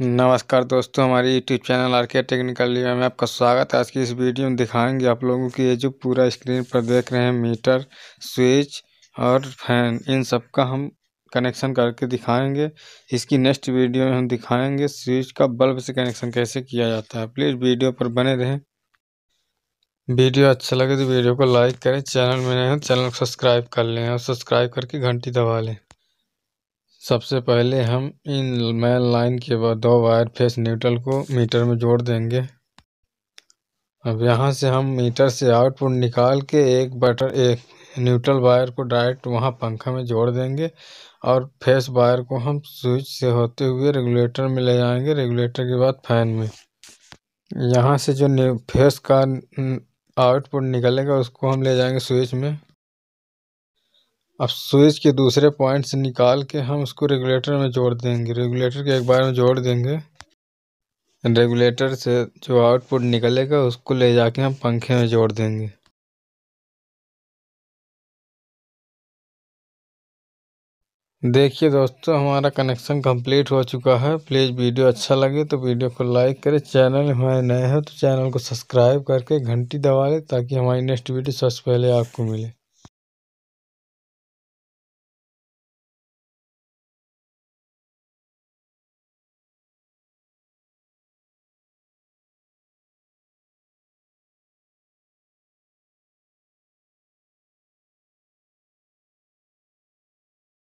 नमस्कार दोस्तों हमारे YouTube channel R K technical लिया में आपका स्वागत है आज की इस वीडियो में दिखाएंगे आप लोगों की ये जो पूरा स्क्रीन पर देख रहे हैं मीटर स्विच और फैन इन सब का हम कनेक्शन करके दिखाएंगे इसकी नेक्स्ट वीडियो में हम दिखाएंगे स्विच का बल्ब से कनेक्शन कैसे किया जाता है प्लीज़ वीडियो पर बने रहें वीडियो अच्छा लगे तो वीडियो को लाइक करें चैनल में नहीं चैनल तो को सब्सक्राइब कर लें और सब्सक्राइब करके घंटी दबा लें सबसे पहले हम इन मैन लाइन के बाद दो वायर फेस न्यूट्रल को मीटर में जोड़ देंगे अब यहाँ से हम मीटर से आउटपुट निकाल के एक बटर एक न्यूट्रल वायर को डायरेक्ट वहाँ पंखा में जोड़ देंगे और फेस वायर को हम स्विच से होते हुए रेगुलेटर में ले जाएंगे रेगुलेटर के बाद फैन में यहाँ से जो फेस का आउटपुट निकलेगा उसको हम ले जाएंगे स्विच में अब स्विच के दूसरे पॉइंट से निकाल के हम उसको रेगुलेटर में जोड़ देंगे रेगुलेटर के एक बार में जोड़ देंगे रेगुलेटर से जो आउटपुट निकलेगा उसको ले जाके हम पंखे में जोड़ देंगे देखिए दोस्तों हमारा कनेक्शन कंप्लीट हो चुका है प्लीज़ वीडियो अच्छा लगे तो वीडियो को लाइक करें चैनल हमारे नए हैं तो चैनल को सब्सक्राइब करके घंटी दबा लें ताकि हमारी नेक्स्ट वीडियो सबसे पहले आपको मिले